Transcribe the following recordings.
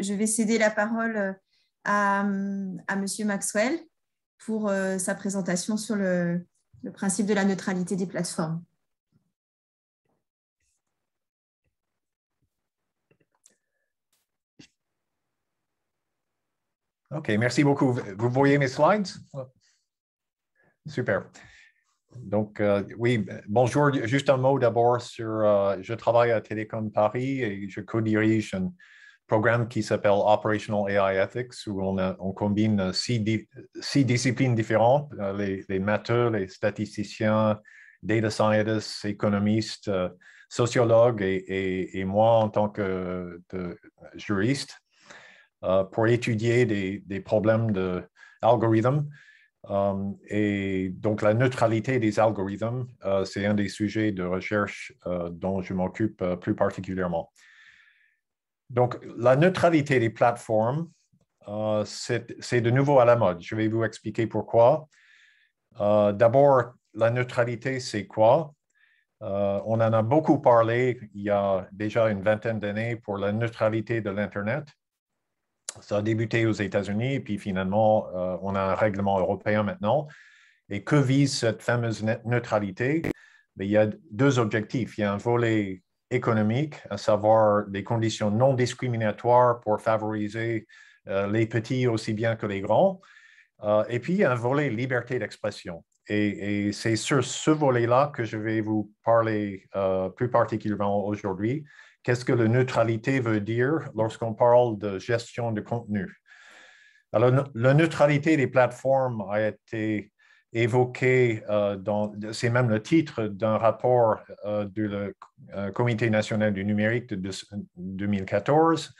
je, vais céder la parole euh, à, à Monsieur Maxwell pour euh, sa présentation sur le, principe de la neutralité des plateformes. OK, merci beaucoup. Vous voyez mes slides? Super. Donc, euh, oui, bonjour. Juste un mot d'abord sur, je travaille à Télécom Paris et je co-dirige programme qui s'appelle Operational AI Ethics, où on, combine euh, six, disciplines différentes, euh, les, les les statisticiens, data scientists, économistes, euh, sociologues et, moi en tant que juriste, pour étudier des, problèmes d'algorithmes. et donc la neutralité des algorithmes, c'est un des sujets de recherche dont je m'occupe plus particulièrement. Donc, la neutralité des plateformes, euh, c'est de nouveau à la mode. Je vais vous expliquer pourquoi. Euh, d'abord, la neutralité, c'est quoi? Euh, on en a beaucoup parlé il y a déjà une vingtaine d'années pour la neutralité de l'Internet. Ça a débuté aux États-Unis et puis finalement, on a un règlement européen maintenant. Et que vise cette fameuse neutralité? Mais ben, il y a deux objectifs. Il y a un volet économique, à savoir des conditions non discriminatoires pour favoriser euh, les petits aussi bien que les grands, euh, et puis un volet liberté d'expression. Et, c'est sur ce volet-là que je vais vous parler euh, plus particulièrement aujourd'hui. Qu'est-ce que la neutralité veut dire lorsqu'on parle de gestion de contenu? Alors, la neutralité des plateformes a été évoqué euh, dans, c'est même le titre d'un rapport euh, du euh, Comité national du numérique de, 2014.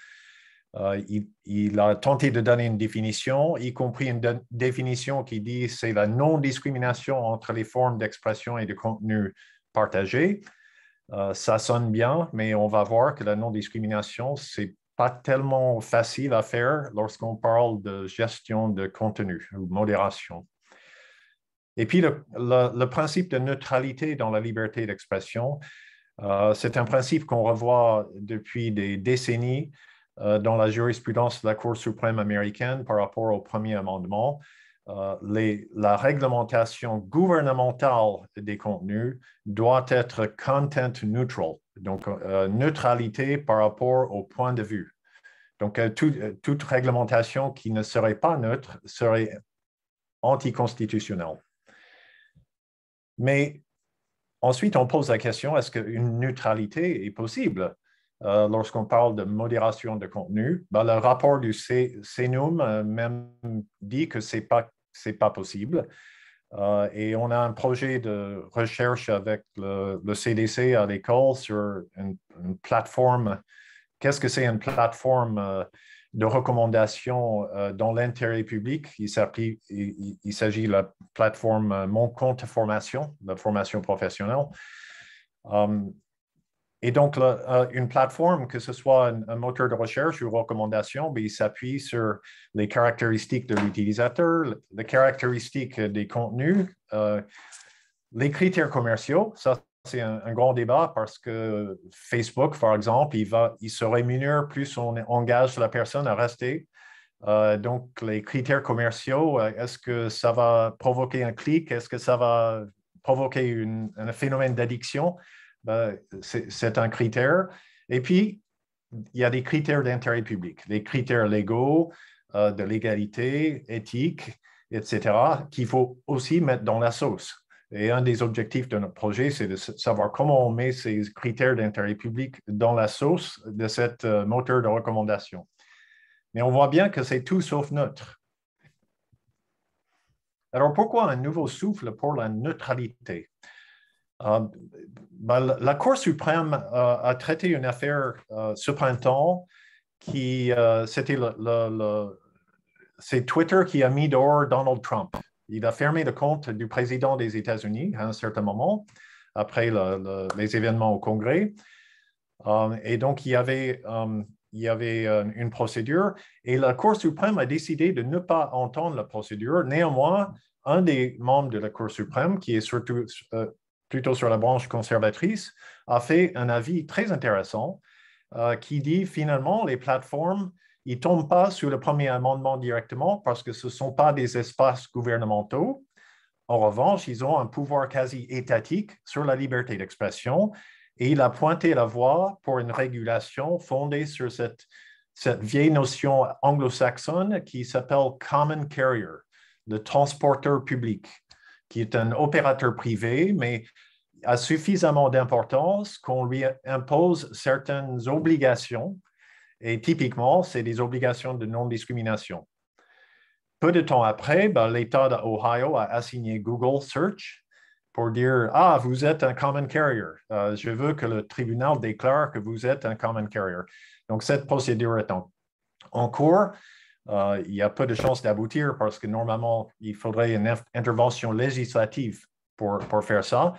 Il, a tenté de donner une définition, y compris une définition qui dit c'est la non-discrimination entre les formes d'expression et de contenu partagés. ça sonne bien, mais on va voir que la non-discrimination, c'est pas tellement facile à faire lorsqu'on parle de gestion de contenu ou modération. Et puis, le, principe de neutralité dans la liberté d'expression, euh, c'est un principe qu'on revoit depuis des décennies euh, dans la jurisprudence de la Cour suprême américaine par rapport au premier amendement. Euh, la réglementation gouvernementale des contenus doit être content neutral, donc neutralité par rapport au point de vue. Donc, toute réglementation qui ne serait pas neutre serait anticonstitutionnelle. Mais ensuite, on pose la question, est-ce qu'une neutralité est possible euh, lorsqu'on parle de modération de contenu? Ben, le rapport du CENUM euh, même dit que ce n'est pas, pas possible. Euh, et on a un projet de recherche avec le, CDC à l'école sur une plateforme. Qu'est-ce que c'est une plateforme de recommandations euh, dans l'intérêt public. Il, s'agit de la plateforme euh, Mon compte formation, la formation professionnelle. Hum, et donc, euh, une plateforme, que ce soit un, moteur de recherche ou recommandation, mais ben, il s'appuie sur les caractéristiques de l'utilisateur, les caractéristiques des contenus, les critères commerciaux, ça c'est un, grand débat parce que Facebook, par exemple, il, se rémunère plus on engage la personne à rester. Euh, donc, les critères commerciaux, euh, est-ce que ça va provoquer un clic? Est-ce que ça va provoquer un phénomène d'addiction? Ben, c'est un critère. Et puis, il y a des critères d'intérêt public, des critères légaux, euh, de l'égalité, éthique, etc., qu'il faut aussi mettre dans la sauce. Et un des objectifs de notre projet, c'est de savoir comment on met ces critères d'intérêt public dans la sauce de cette euh, moteur de recommandation. Mais on voit bien que c'est tout sauf neutre. Alors pourquoi un nouveau souffle pour la neutralité euh, ben, La Cour suprême euh, a traité une affaire ce printemps qui, c'était c'est Twitter qui a mis dehors Donald Trump il a fermé le compte du président des États-Unis à un certain moment, après les événements au Congrès. Euh, et donc, il y avait, euh, euh, une procédure et la Cour suprême a décidé de ne pas entendre la procédure. Néanmoins, un des membres de la Cour suprême, qui est surtout, plutôt sur la branche conservatrice, a fait un avis très intéressant qui dit finalement les plateformes ils ne tombent pas sur le premier amendement directement parce que ce ne sont pas des espaces gouvernementaux. En revanche, ils ont un pouvoir quasi étatique sur la liberté d'expression et il a pointé la voie pour une régulation fondée sur cette, cette vieille notion anglo-saxonne qui s'appelle common carrier, le transporteur public, qui est un opérateur privé, mais a suffisamment d'importance qu'on lui impose certaines obligations et typiquement, c'est des obligations de non-discrimination. Peu de temps après, ben, l'État d'Ohio a assigné Google Search pour dire Ah, vous êtes un common carrier. Euh, je veux que le tribunal déclare que vous êtes un common carrier. Donc, cette procédure est en, cours. Euh, il y a peu de chances d'aboutir parce que normalement, il faudrait une intervention législative pour, pour faire ça.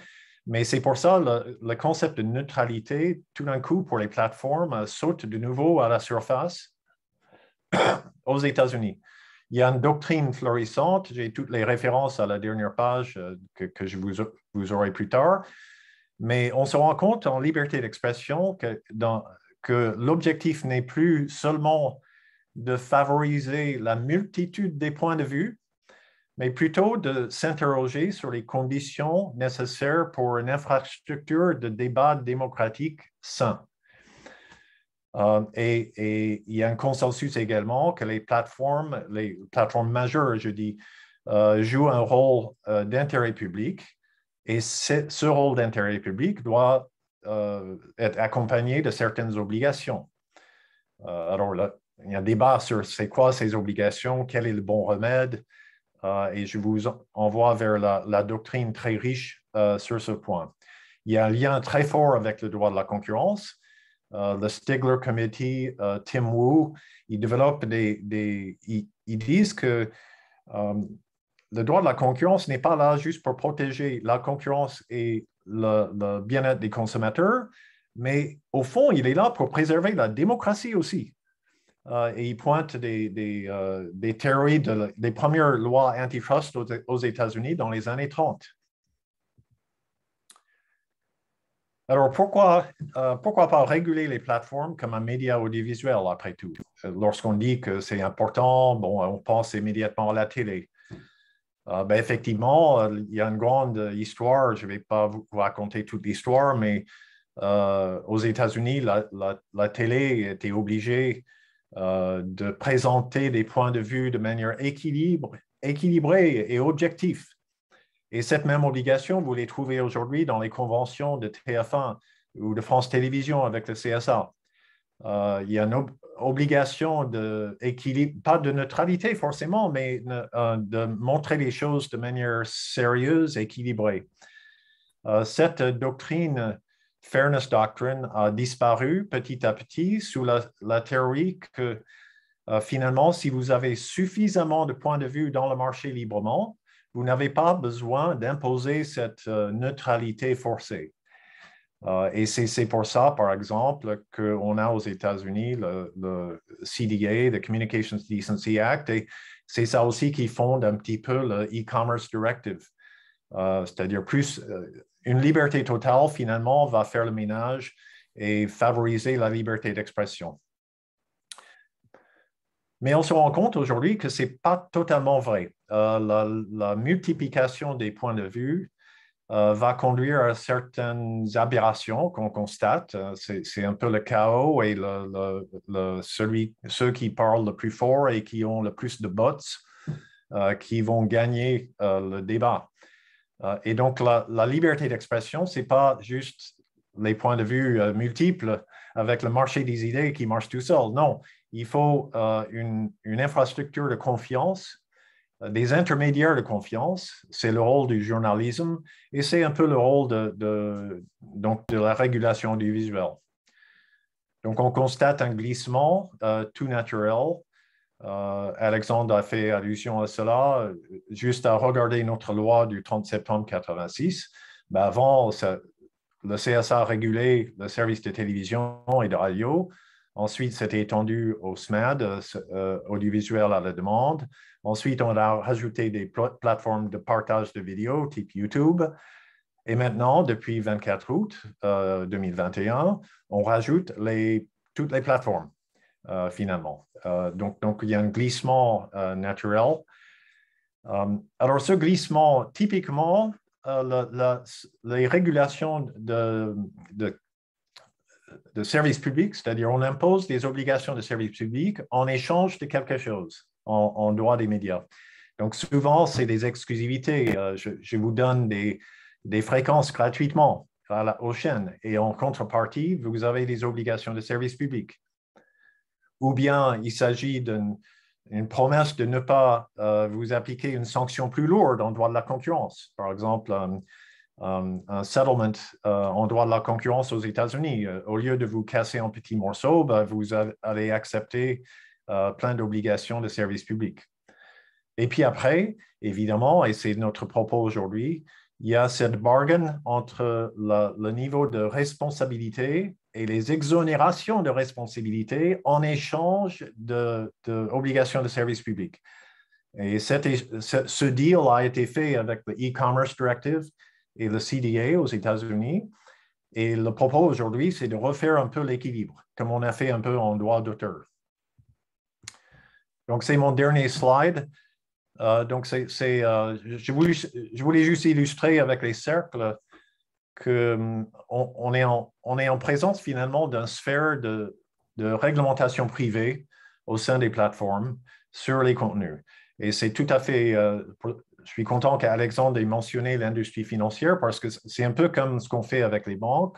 Mais c'est pour ça le, le concept de neutralité, tout d'un coup, pour les plateformes, euh, saute de nouveau à la surface aux États-Unis. Il y a une doctrine florissante, j'ai toutes les références à la dernière page euh, que, je vous, vous aurai plus tard, mais on se rend compte en liberté d'expression que l'objectif n'est plus seulement de favoriser la multitude des points de vue, mais plutôt de s'interroger sur les conditions nécessaires pour une infrastructure de débat démocratique sain. Euh, et, il y a un consensus également que les plateformes, les plateformes majeures, je dis, euh, jouent un rôle euh, d'intérêt public. Et ce rôle d'intérêt public doit être accompagné de certaines obligations. alors il y a un débat sur c'est quoi ces obligations, quel est le bon remède, euh, et je vous envoie vers la, doctrine très riche euh, sur ce point. Il y a un lien très fort avec le droit de la concurrence. Euh, le Stigler Committee, Tim Wu, ils des, disent que le droit de la concurrence n'est pas là juste pour protéger la concurrence et le bien-être des consommateurs, mais au fond, il est là pour préserver la démocratie aussi. Euh, et il pointe des, des, euh, théories des premières lois antitrust aux, États-Unis dans les années 30. Alors, pourquoi, euh, pourquoi pas réguler les plateformes comme un média audiovisuel, après tout? Lorsqu'on dit que c'est important, bon, on pense immédiatement à la télé. ben, effectivement, il y a une grande histoire, je ne vais pas vous raconter toute l'histoire, mais aux États-Unis, la, la, la, télé était obligée euh, de présenter des points de vue de manière équilibrée, équilibrée et objective. Et cette même obligation, vous les trouvez aujourd'hui dans les conventions de TF1 ou de France Télévisions avec le CSA. Euh, il y a une obligation obligation d'équilibre, pas de neutralité forcément, mais euh, de montrer les choses de manière sérieuse, équilibrée. cette doctrine fairness doctrine a disparu petit à petit sous la, théorie que euh, finalement, si vous avez suffisamment de points de vue dans le marché librement, vous n'avez pas besoin d'imposer cette euh, neutralité forcée. Euh, et c'est pour ça, par exemple, qu'on a aux États-Unis le, CDA, le Communications Decency Act, et c'est ça aussi qui fonde un petit peu le e-commerce directive. c'est-à-dire plus, une liberté totale, finalement, va faire le ménage et favoriser la liberté d'expression. Mais on se rend compte aujourd'hui que ce n'est pas totalement vrai. Euh, la, multiplication des points de vue euh, va conduire à certaines aberrations qu'on constate. Euh, c'est un peu le chaos et ceux qui parlent le plus fort et qui ont le plus de bots qui vont gagner le débat. Euh, et donc, la, liberté d'expression, ce n'est pas juste les points de vue euh, multiples avec le marché des idées qui marche tout seul. Non, il faut euh, une, infrastructure de confiance des intermédiaires de confiance, c'est le rôle du journalisme et c'est un peu le rôle de, la régulation du visuel. Donc, on constate un glissement tout naturel euh, Alexandre a fait allusion à cela, juste à regarder notre loi du 30 septembre 86. avant, le CSA régulait le service de télévision et de radio. Ensuite, c'était étendu au SMAD, euh, audiovisuel à la demande. Ensuite, on a rajouté des plateformes de partage de vidéos type YouTube. Et maintenant, depuis 24 août 2021, euh, on rajoute toutes les plateformes. Euh, finalement. Euh, donc, donc, il y a un glissement euh, naturel. alors, ce glissement, typiquement, les régulations de, de, services publics, c'est-à-dire on impose des obligations de services publics en échange de quelque chose en, droit des médias. Donc souvent, c'est des exclusivités. Je, vous donne des, des, fréquences gratuitement à la, aux chaînes et en contrepartie, vous avez des obligations de services publics ou bien il s'agit d'une promesse de ne pas euh, vous appliquer une sanction plus lourde en droit de la concurrence. Par exemple, euh, euh, un settlement en droit de la concurrence aux États-Unis. au lieu de vous casser en petits morceaux, ben, vous allez accepter plein d'obligations de service public. Et puis après, évidemment, et c'est notre propos aujourd'hui, il y a cette bargain entre le niveau de responsabilité et les exonérations de responsabilité en échange d'obligations de, services de service public. Et ce, deal a été fait avec le e-commerce directive et le CDA aux États-Unis. Et le propos aujourd'hui, c'est de refaire un peu l'équilibre, comme on a fait un peu en droit d'auteur. Donc, c'est mon dernier slide. Euh, donc, c'est, euh, je, voulais, je, voulais, juste illustrer avec les cercles qu'on hum, on est, en, présence finalement d'une sphère de, réglementation privée au sein des plateformes sur les contenus. Et c'est tout à fait, euh, je suis content qu'Alexandre ait mentionné l'industrie financière parce que c'est un peu comme ce qu'on fait avec les banques.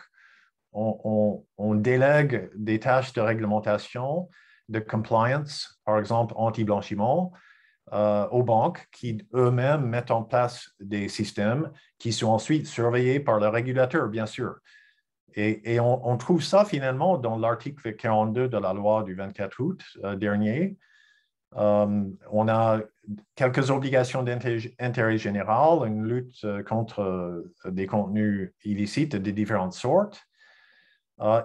on, délègue des tâches de réglementation, de compliance, par exemple anti-blanchiment, euh, aux banques qui eux-mêmes mettent en place des systèmes qui sont ensuite surveillés par le régulateur, bien sûr. Et, on, trouve ça finalement dans l'article 42 de la loi du 24 août euh, dernier. Euh, on a quelques obligations d'intérêt général, une lutte contre des contenus illicites de différentes sortes.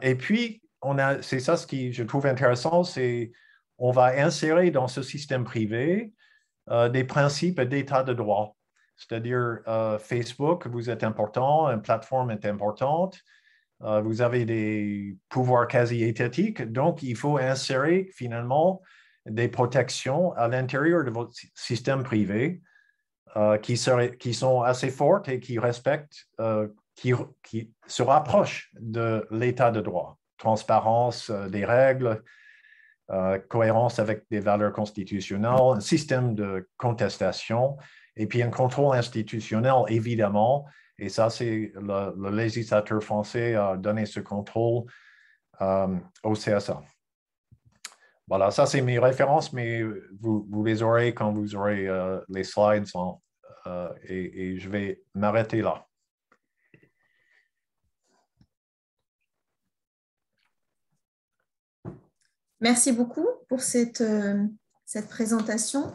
et puis, on a, c'est ça ce qui je trouve intéressant, c'est on va insérer dans ce système privé euh, des principes d'état de droit. C'est-à-dire, euh, Facebook, vous êtes important, une plateforme est importante, euh, vous avez des pouvoirs quasi étatiques, donc il faut insérer finalement des protections à l'intérieur de votre système privé qui, seraient, qui, sont assez fortes et qui respectent, qui, qui, se rapprochent de l'état de droit. Transparence des règles, euh, cohérence avec des valeurs constitutionnelles, un système de contestation et puis un contrôle institutionnel, évidemment. Et ça, c'est le, législateur français a donné ce contrôle euh, au CSA. Voilà, ça, c'est mes références, mais vous, vous, les aurez quand vous aurez euh, les slides hein, et je vais m'arrêter là. Merci beaucoup pour cette, euh, présentation.